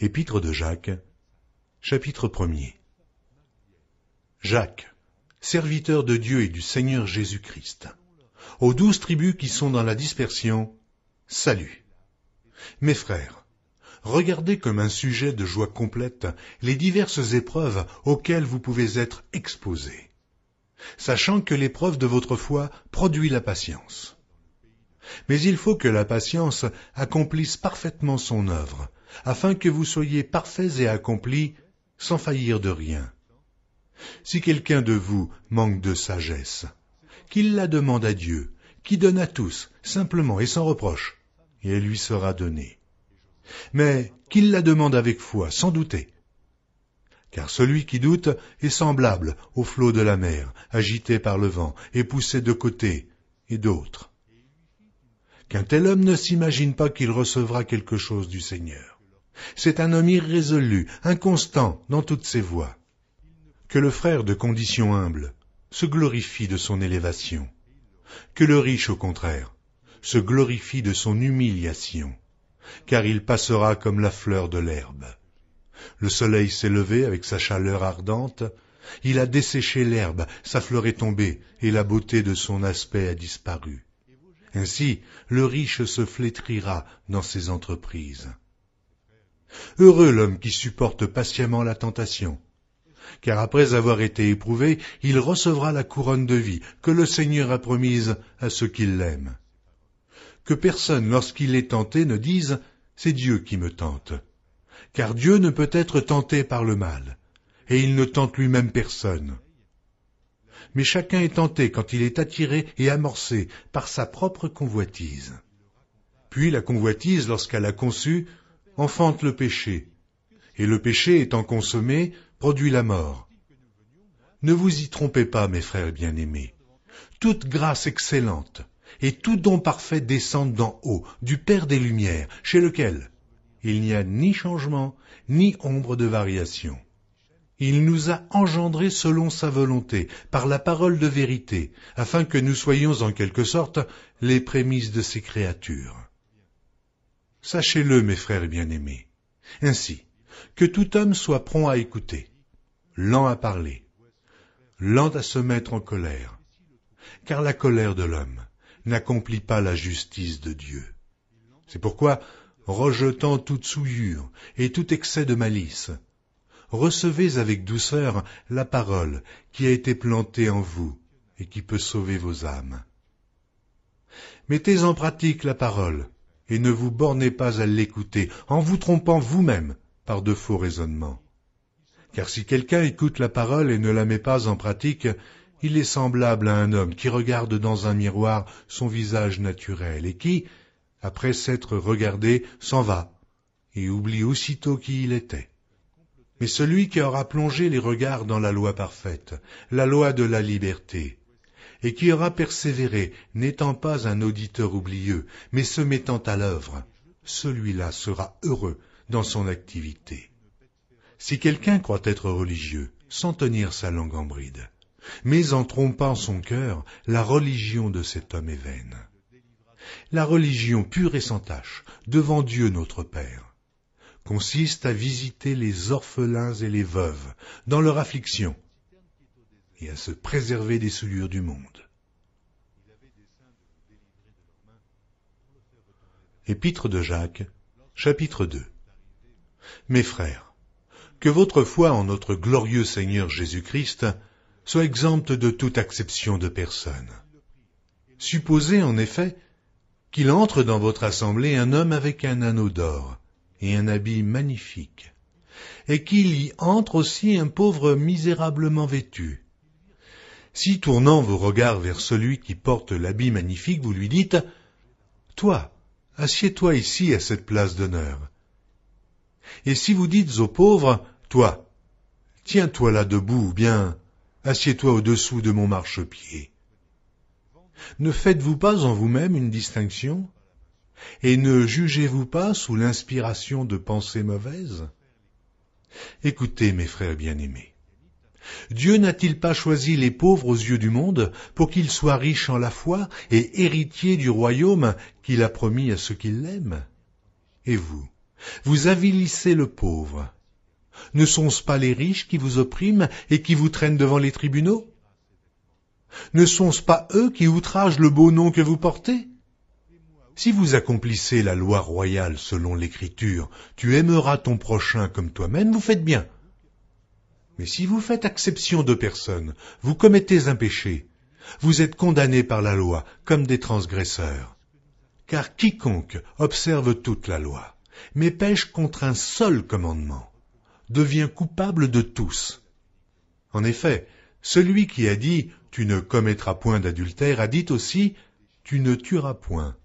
Épître de Jacques, chapitre 1 Jacques, serviteur de Dieu et du Seigneur Jésus-Christ, aux douze tribus qui sont dans la dispersion, salut. Mes frères, regardez comme un sujet de joie complète les diverses épreuves auxquelles vous pouvez être exposés, sachant que l'épreuve de votre foi produit la patience. Mais il faut que la patience accomplisse parfaitement son œuvre, afin que vous soyez parfaits et accomplis, sans faillir de rien. Si quelqu'un de vous manque de sagesse, qu'il la demande à Dieu, qui donne à tous, simplement et sans reproche, et elle lui sera donnée. Mais qu'il la demande avec foi, sans douter. Car celui qui doute est semblable au flot de la mer, agité par le vent, et poussé de côté et d'autre qu'un tel homme ne s'imagine pas qu'il recevra quelque chose du Seigneur. C'est un homme irrésolu, inconstant dans toutes ses voies. Que le frère de condition humble se glorifie de son élévation, que le riche au contraire se glorifie de son humiliation, car il passera comme la fleur de l'herbe. Le soleil s'est levé avec sa chaleur ardente, il a desséché l'herbe, sa fleur est tombée, et la beauté de son aspect a disparu. Ainsi, le riche se flétrira dans ses entreprises. Heureux l'homme qui supporte patiemment la tentation, car après avoir été éprouvé, il recevra la couronne de vie que le Seigneur a promise à ceux qui l'aiment. Que personne, lorsqu'il est tenté, ne dise C'est Dieu qui me tente, car Dieu ne peut être tenté par le mal, et il ne tente lui-même personne mais chacun est tenté quand il est attiré et amorcé par sa propre convoitise. Puis la convoitise, lorsqu'elle a conçu, enfante le péché, et le péché étant consommé, produit la mort. Ne vous y trompez pas, mes frères bien-aimés. Toute grâce excellente et tout don parfait descendent d'en haut, du Père des Lumières, chez lequel il n'y a ni changement, ni ombre de variation. Il nous a engendrés selon sa volonté, par la parole de vérité, afin que nous soyons en quelque sorte les prémices de ses créatures. Sachez-le, mes frères bien-aimés. Ainsi, que tout homme soit prompt à écouter, lent à parler, lent à se mettre en colère, car la colère de l'homme n'accomplit pas la justice de Dieu. C'est pourquoi, rejetant toute souillure et tout excès de malice, recevez avec douceur la parole qui a été plantée en vous et qui peut sauver vos âmes. Mettez en pratique la parole et ne vous bornez pas à l'écouter en vous trompant vous-même par de faux raisonnements. Car si quelqu'un écoute la parole et ne la met pas en pratique, il est semblable à un homme qui regarde dans un miroir son visage naturel et qui, après s'être regardé, s'en va et oublie aussitôt qui il était mais celui qui aura plongé les regards dans la loi parfaite, la loi de la liberté, et qui aura persévéré, n'étant pas un auditeur oublieux, mais se mettant à l'œuvre, celui-là sera heureux dans son activité. Si quelqu'un croit être religieux, sans tenir sa langue en bride, mais en trompant son cœur, la religion de cet homme est vaine. La religion pure et sans tache, devant Dieu notre Père, consiste à visiter les orphelins et les veuves dans leur affliction et à se préserver des souillures du monde. Épître de Jacques, chapitre 2 Mes frères, que votre foi en notre glorieux Seigneur Jésus-Christ soit exempte de toute acception de personne. Supposez en effet qu'il entre dans votre assemblée un homme avec un anneau d'or, et un habit magnifique, et qu'il y entre aussi un pauvre misérablement vêtu. Si tournant vos regards vers celui qui porte l'habit magnifique, vous lui dites Toi, assieds-toi ici à cette place d'honneur. Et si vous dites au pauvre Toi, tiens-toi là debout, ou bien assieds-toi au-dessous de mon marchepied. Ne faites-vous pas en vous-même une distinction et ne jugez-vous pas sous l'inspiration de pensées mauvaises Écoutez, mes frères bien-aimés, Dieu n'a-t-il pas choisi les pauvres aux yeux du monde pour qu'ils soient riches en la foi et héritiers du royaume qu'il a promis à ceux qui l'aiment Et vous, vous avilissez le pauvre. Ne sont-ce pas les riches qui vous oppriment et qui vous traînent devant les tribunaux Ne sont-ce pas eux qui outragent le beau nom que vous portez si vous accomplissez la loi royale selon l'écriture, tu aimeras ton prochain comme toi-même, vous faites bien. Mais si vous faites exception de personne, vous commettez un péché, vous êtes condamné par la loi comme des transgresseurs. Car quiconque observe toute la loi, mais pêche contre un seul commandement, devient coupable de tous. En effet, celui qui a dit Tu ne commettras point d'adultère a dit aussi Tu ne tueras point.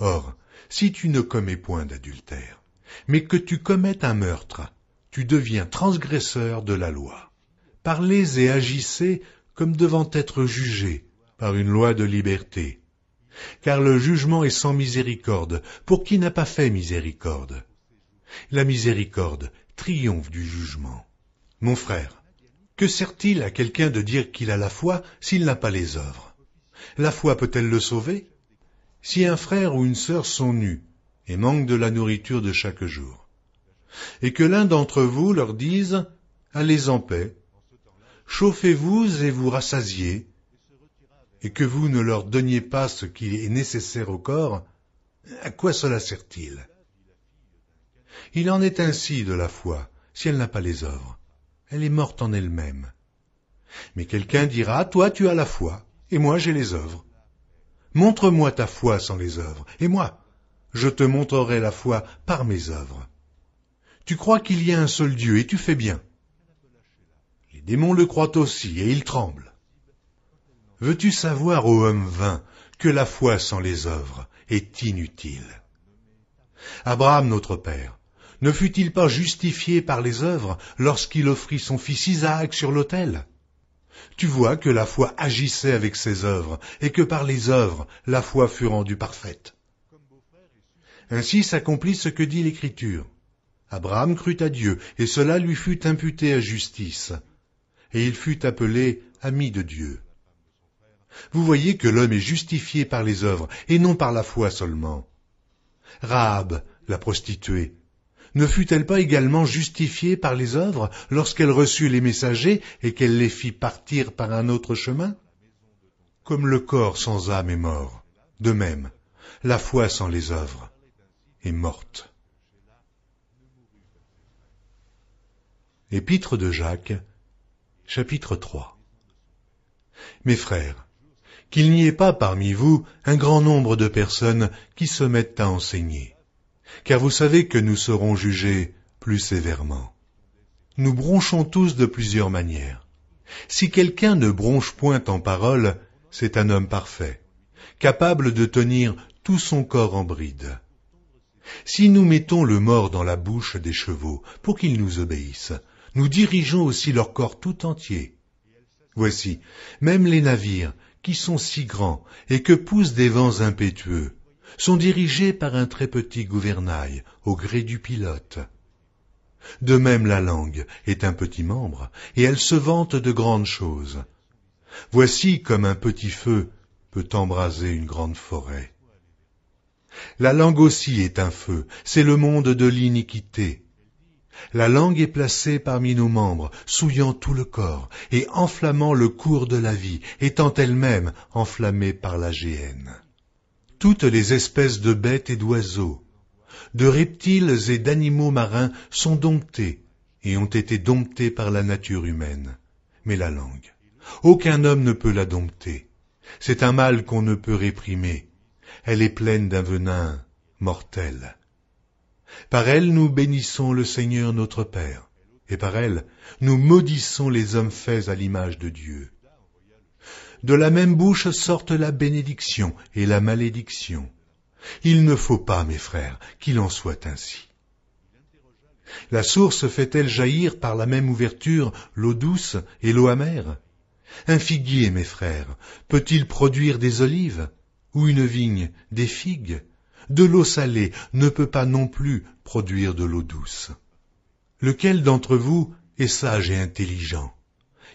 Or, si tu ne commets point d'adultère, mais que tu commettes un meurtre, tu deviens transgresseur de la loi. Parlez et agissez comme devant être jugé par une loi de liberté. Car le jugement est sans miséricorde pour qui n'a pas fait miséricorde. La miséricorde triomphe du jugement. Mon frère, que sert-il à quelqu'un de dire qu'il a la foi s'il n'a pas les œuvres La foi peut-elle le sauver si un frère ou une sœur sont nus et manquent de la nourriture de chaque jour, et que l'un d'entre vous leur dise Allez en paix, chauffez-vous et vous rassasiez, et que vous ne leur donniez pas ce qui est nécessaire au corps, à quoi cela sert-il Il en est ainsi de la foi, si elle n'a pas les œuvres. Elle est morte en elle-même. Mais quelqu'un dira, toi tu as la foi, et moi j'ai les œuvres. Montre-moi ta foi sans les œuvres, et moi, je te montrerai la foi par mes œuvres. Tu crois qu'il y a un seul Dieu, et tu fais bien. Les démons le croient aussi, et ils tremblent. Veux-tu savoir, ô homme vain, que la foi sans les œuvres est inutile Abraham, notre Père, ne fut-il pas justifié par les œuvres lorsqu'il offrit son fils Isaac sur l'autel tu vois que la foi agissait avec ses œuvres, et que par les œuvres, la foi fut rendue parfaite. Ainsi s'accomplit ce que dit l'Écriture. Abraham crut à Dieu, et cela lui fut imputé à justice, et il fut appelé ami de Dieu. Vous voyez que l'homme est justifié par les œuvres, et non par la foi seulement. Rahab, la prostituée, ne fut-elle pas également justifiée par les œuvres lorsqu'elle reçut les messagers et qu'elle les fit partir par un autre chemin Comme le corps sans âme est mort, de même, la foi sans les œuvres est morte. Épître de Jacques, chapitre 3 Mes frères, qu'il n'y ait pas parmi vous un grand nombre de personnes qui se mettent à enseigner car vous savez que nous serons jugés plus sévèrement. Nous bronchons tous de plusieurs manières. Si quelqu'un ne bronche point en parole, c'est un homme parfait, capable de tenir tout son corps en bride. Si nous mettons le mort dans la bouche des chevaux pour qu'ils nous obéissent, nous dirigeons aussi leur corps tout entier. Voici, même les navires, qui sont si grands et que poussent des vents impétueux, sont dirigés par un très petit gouvernail au gré du pilote. De même la langue est un petit membre, et elle se vante de grandes choses. Voici comme un petit feu peut embraser une grande forêt. La langue aussi est un feu, c'est le monde de l'iniquité. La langue est placée parmi nos membres, souillant tout le corps, et enflammant le cours de la vie, étant elle-même enflammée par la géhenne toutes les espèces de bêtes et d'oiseaux, de reptiles et d'animaux marins sont domptés et ont été domptés par la nature humaine. Mais la langue, aucun homme ne peut la dompter. C'est un mal qu'on ne peut réprimer. Elle est pleine d'un venin mortel. Par elle nous bénissons le Seigneur notre Père, et par elle nous maudissons les hommes faits à l'image de Dieu. De la même bouche sortent la bénédiction et la malédiction. Il ne faut pas, mes frères, qu'il en soit ainsi. La source fait-elle jaillir par la même ouverture l'eau douce et l'eau amère Un figuier, mes frères, peut-il produire des olives Ou une vigne des figues De l'eau salée ne peut pas non plus produire de l'eau douce. Lequel d'entre vous est sage et intelligent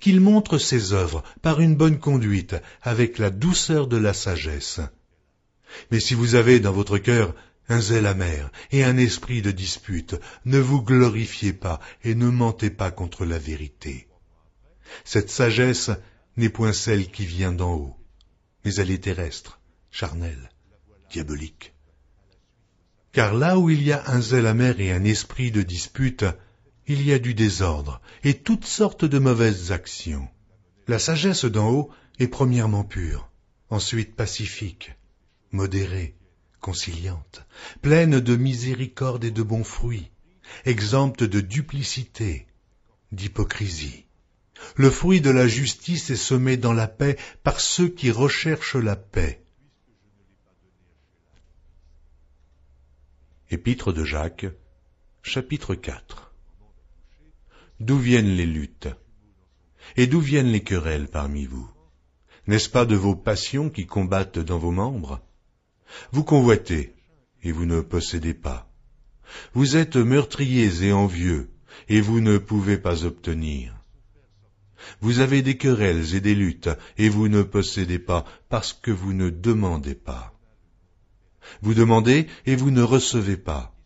qu'il montre ses œuvres par une bonne conduite, avec la douceur de la sagesse. Mais si vous avez dans votre cœur un zèle amer et un esprit de dispute, ne vous glorifiez pas et ne mentez pas contre la vérité. Cette sagesse n'est point celle qui vient d'en haut, mais elle est terrestre, charnelle, diabolique. Car là où il y a un zèle amer et un esprit de dispute, il y a du désordre et toutes sortes de mauvaises actions. La sagesse d'en haut est premièrement pure, ensuite pacifique, modérée, conciliante, pleine de miséricorde et de bons fruits, exempte de duplicité, d'hypocrisie. Le fruit de la justice est semé dans la paix par ceux qui recherchent la paix. Épître de Jacques, chapitre 4 D'où viennent les luttes Et d'où viennent les querelles parmi vous N'est-ce pas de vos passions qui combattent dans vos membres Vous convoitez, et vous ne possédez pas. Vous êtes meurtriers et envieux, et vous ne pouvez pas obtenir. Vous avez des querelles et des luttes, et vous ne possédez pas, parce que vous ne demandez pas. Vous demandez, et vous ne recevez pas,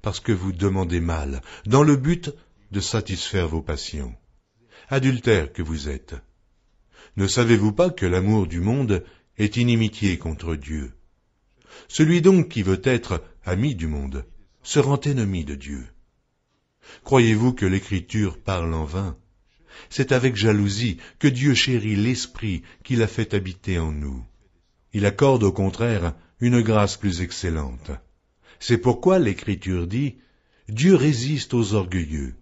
parce que vous demandez mal, dans le but de satisfaire vos passions. Adultère que vous êtes. Ne savez-vous pas que l'amour du monde est inimitié contre Dieu Celui donc qui veut être ami du monde se rend ennemi de Dieu. Croyez-vous que l'Écriture parle en vain C'est avec jalousie que Dieu chérit l'Esprit qu'il a fait habiter en nous. Il accorde au contraire une grâce plus excellente. C'est pourquoi l'Écriture dit Dieu résiste aux orgueilleux,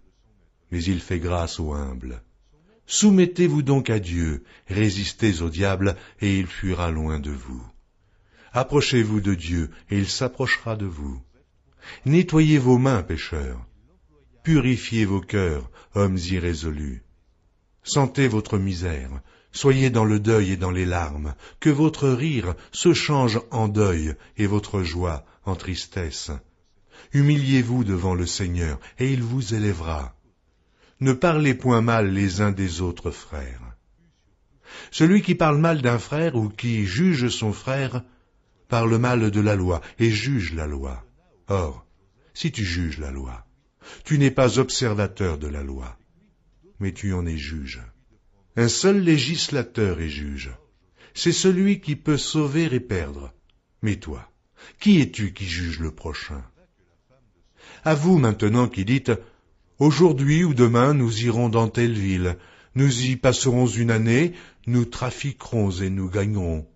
mais il fait grâce aux humbles. Soumettez-vous donc à Dieu, résistez au diable, et il fuira loin de vous. Approchez-vous de Dieu, et il s'approchera de vous. Nettoyez vos mains, pécheurs. Purifiez vos cœurs, hommes irrésolus. Sentez votre misère, soyez dans le deuil et dans les larmes, que votre rire se change en deuil et votre joie en tristesse. Humiliez-vous devant le Seigneur, et il vous élèvera. Ne parlez point mal les uns des autres frères. Celui qui parle mal d'un frère ou qui juge son frère parle mal de la loi et juge la loi. Or, si tu juges la loi, tu n'es pas observateur de la loi, mais tu en es juge. Un seul législateur est juge. C'est celui qui peut sauver et perdre. Mais toi, qui es-tu qui juge le prochain À vous maintenant qui dites Aujourd'hui ou demain nous irons dans telle ville, nous y passerons une année, nous trafiquerons et nous gagnerons.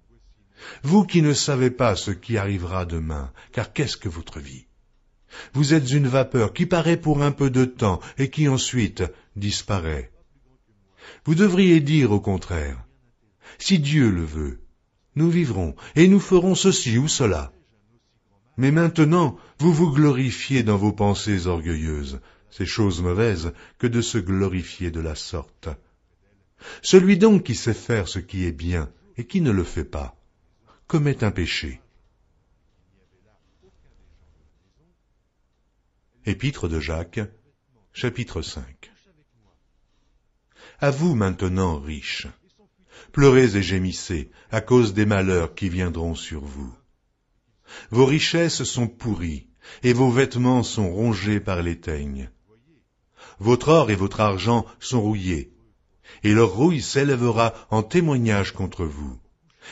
Vous qui ne savez pas ce qui arrivera demain, car qu'est-ce que votre vie Vous êtes une vapeur qui paraît pour un peu de temps et qui ensuite disparaît. Vous devriez dire au contraire, si Dieu le veut, nous vivrons et nous ferons ceci ou cela. Mais maintenant, vous vous glorifiez dans vos pensées orgueilleuses, c'est chose mauvaise que de se glorifier de la sorte. Celui donc qui sait faire ce qui est bien et qui ne le fait pas, commet un péché. Épître de Jacques, chapitre 5 À vous maintenant, riches, pleurez et gémissez à cause des malheurs qui viendront sur vous. Vos richesses sont pourries, et vos vêtements sont rongés par les teignes. Votre or et votre argent sont rouillés, et leur rouille s'élèvera en témoignage contre vous,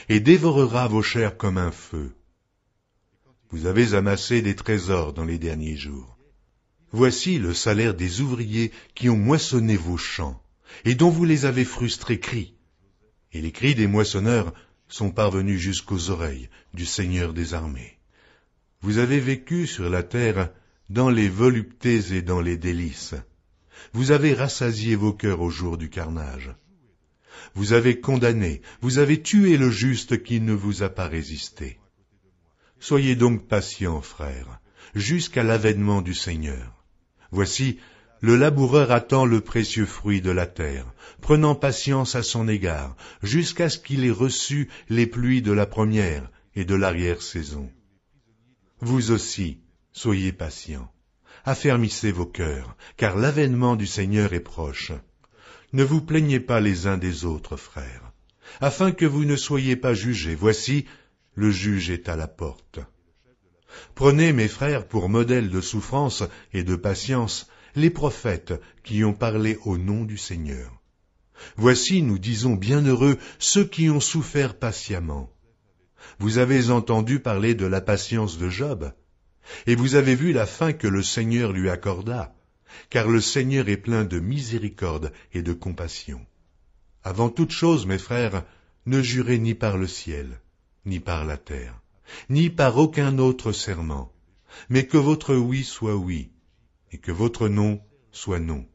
et dévorera vos chairs comme un feu. Vous avez amassé des trésors dans les derniers jours. Voici le salaire des ouvriers qui ont moissonné vos champs, et dont vous les avez frustrés cris. Et les cris des moissonneurs sont parvenus jusqu'aux oreilles du Seigneur des armées. Vous avez vécu sur la terre dans les voluptés et dans les délices. Vous avez rassasié vos cœurs au jour du carnage. Vous avez condamné, vous avez tué le juste qui ne vous a pas résisté. Soyez donc patients, frères, jusqu'à l'avènement du Seigneur. Voici, le laboureur attend le précieux fruit de la terre, prenant patience à son égard, jusqu'à ce qu'il ait reçu les pluies de la première et de l'arrière-saison. Vous aussi, soyez patients affermissez vos cœurs, car l'avènement du Seigneur est proche. Ne vous plaignez pas les uns des autres, frères, afin que vous ne soyez pas jugés. Voici, le juge est à la porte. Prenez, mes frères, pour modèle de souffrance et de patience, les prophètes qui ont parlé au nom du Seigneur. Voici, nous disons bienheureux, ceux qui ont souffert patiemment. Vous avez entendu parler de la patience de Job, et vous avez vu la fin que le Seigneur lui accorda, car le Seigneur est plein de miséricorde et de compassion. Avant toute chose, mes frères, ne jurez ni par le ciel, ni par la terre, ni par aucun autre serment, mais que votre oui soit oui, et que votre non soit non,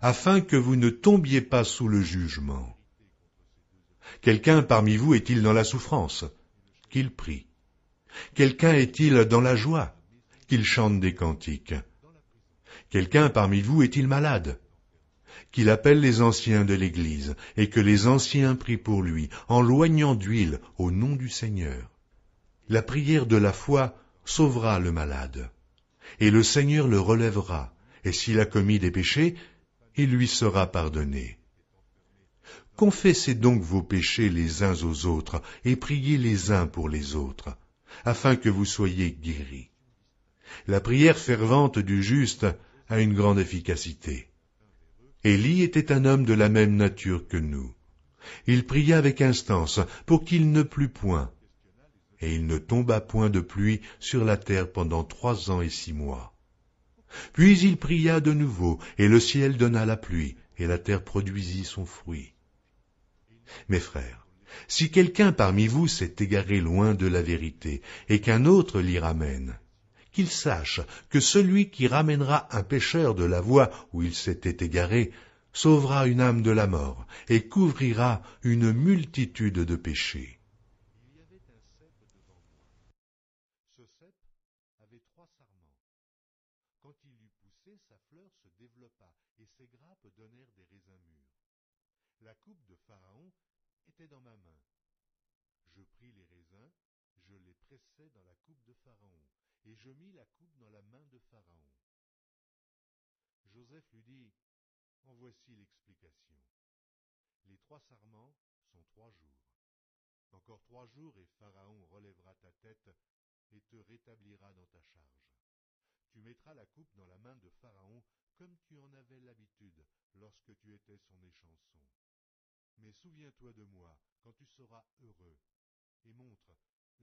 afin que vous ne tombiez pas sous le jugement. Quelqu'un parmi vous est-il dans la souffrance Qu'il prie. Quelqu'un est-il dans la joie qu'il chante des cantiques. Quelqu'un parmi vous est-il malade Qu'il appelle les anciens de l'Église, et que les anciens prient pour lui, en loignant d'huile au nom du Seigneur. La prière de la foi sauvera le malade, et le Seigneur le relèvera, et s'il a commis des péchés, il lui sera pardonné. Confessez donc vos péchés les uns aux autres, et priez les uns pour les autres, afin que vous soyez guéris la prière fervente du juste a une grande efficacité. Élie était un homme de la même nature que nous. Il pria avec instance pour qu'il ne plût point, et il ne tomba point de pluie sur la terre pendant trois ans et six mois. Puis il pria de nouveau, et le ciel donna la pluie, et la terre produisit son fruit. Mes frères, si quelqu'un parmi vous s'est égaré loin de la vérité, et qu'un autre l'y ramène, qu'il sache que celui qui ramènera un pécheur de la voie où il s'était égaré sauvera une âme de la mort et couvrira une multitude de péchés. dans la coupe de Pharaon, et je mis la coupe dans la main de Pharaon. Joseph lui dit, En voici l'explication. Les trois sarments sont trois jours. Encore trois jours et Pharaon relèvera ta tête et te rétablira dans ta charge. Tu mettras la coupe dans la main de Pharaon comme tu en avais l'habitude lorsque tu étais son échanson. Mais souviens-toi de moi quand tu seras heureux, et montre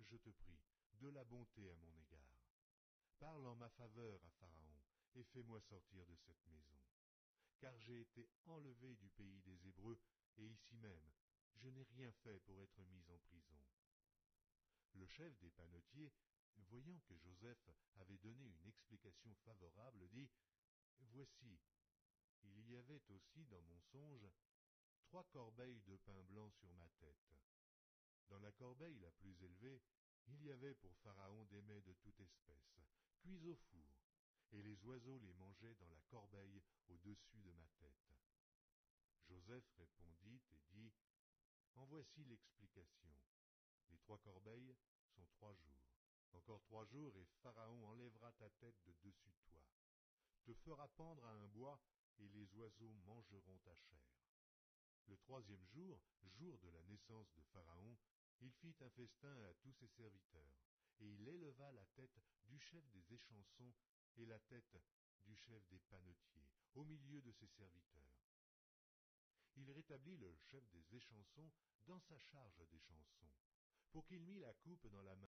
je te prie, de la bonté à mon égard. Parle en ma faveur à Pharaon, et fais-moi sortir de cette maison. Car j'ai été enlevé du pays des Hébreux, et ici même, je n'ai rien fait pour être mis en prison. Le chef des panetiers, voyant que Joseph avait donné une explication favorable, dit Voici, il y avait aussi dans mon songe trois corbeilles de pain blanc sur ma tête. Dans la corbeille la plus élevée, il y avait pour Pharaon des mets de toute espèce, cuits au four, et les oiseaux les mangeaient dans la corbeille au-dessus de ma tête. Joseph répondit et dit, En voici l'explication. Les trois corbeilles sont trois jours. Encore trois jours et Pharaon enlèvera ta tête de dessus toi, te fera pendre à un bois, et les oiseaux mangeront ta chair. Le troisième jour, jour de la naissance de Pharaon, il fit un festin à tous ses serviteurs, et il éleva la tête du chef des échansons et la tête du chef des panetiers, au milieu de ses serviteurs. Il rétablit le chef des échansons dans sa charge d'échansons, pour qu'il mît la coupe dans la main.